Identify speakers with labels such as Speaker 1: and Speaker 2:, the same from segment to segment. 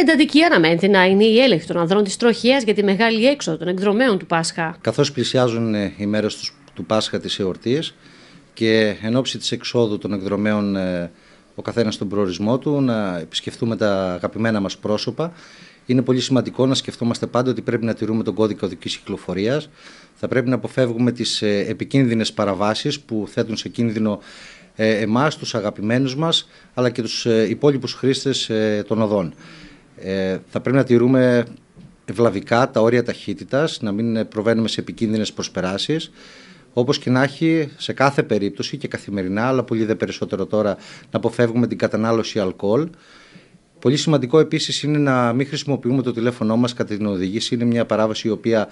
Speaker 1: Εντατική αναμένεται να είναι η έλεγχη των ανδρών της τροχία για τη μεγάλη έξοδο των εκδρομέων του Πάσχα.
Speaker 2: Καθώς πλησιάζουν ε, οι μέρες τους Πάσχα τη εορτή και εν ώψη της εξόδου των εκδρομέων ε, ο καθένας στον προορισμό του, να επισκεφτούμε τα αγαπημένα μας πρόσωπα. Είναι πολύ σημαντικό να σκεφτόμαστε πάντα ότι πρέπει να τηρούμε τον κώδικα οδικής κυκλοφορίας. Θα πρέπει να αποφεύγουμε τις ε, επικίνδυνες παραβάσεις που θέτουν σε κίνδυνο εμάς, τους αγαπημένους μας, αλλά και τους υπόλοιπους χρήστες των οδών. Ε, θα πρέπει να τηρούμε ευλαβικά τα όρια ταχύτητας, να μην προβαίνουμε σε επικίνδυνες προσπεράσεις, όπως και να έχει σε κάθε περίπτωση και καθημερινά, αλλά πολύ δε περισσότερο τώρα, να αποφεύγουμε την κατανάλωση αλκοόλ. Πολύ σημαντικό επίσης είναι να μην χρησιμοποιούμε το τηλέφωνό μας κατά την οδήγηση. Είναι μια παράβαση η οποία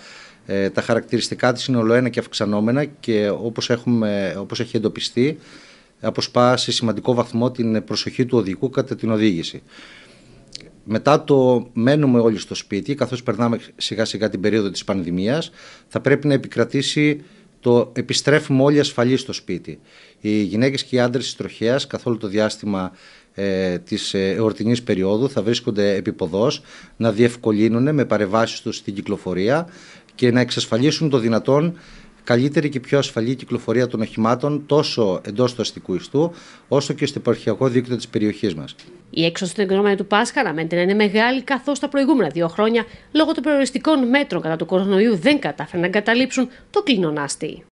Speaker 2: ε, τα χαρακτηριστικά της είναι ολοένα και αυξανόμενα και όπως όπως έχει εντοπιστεί αποσπά σε σημαντικό βαθμό την προσοχή του οδηγού κατά την οδήγηση μετά το μένουμε όλοι στο σπίτι, καθώς περνάμε σιγά σιγά την περίοδο της πανδημίας, θα πρέπει να επικρατήσει το επιστρέφουμε όλοι ασφαλείς στο σπίτι. Οι γυναίκες και οι άντρες της τροχέας καθ' όλο το διάστημα ε, της ε, εορτινής περίοδου θα βρίσκονται επιποδός, να διευκολύνουν με παρεμβάσεις τους στην κυκλοφορία και να εξασφαλίσουν το δυνατόν καλύτερη και πιο ασφαλή κυκλοφορία των οχημάτων τόσο εντός του αστικού ιστού, όσο και στο υπαρχιακό δίκτυο της περιοχής μας.
Speaker 1: Η έξοδος στην οικονομία του Πάσχα αναμένεται να είναι μεγάλη, καθώς τα προηγούμενα δύο χρόνια, λόγω των περιοριστικών μέτρων κατά του κορονοϊού, δεν κατάφεραν να εγκαταλείψουν το κλίνονάστη.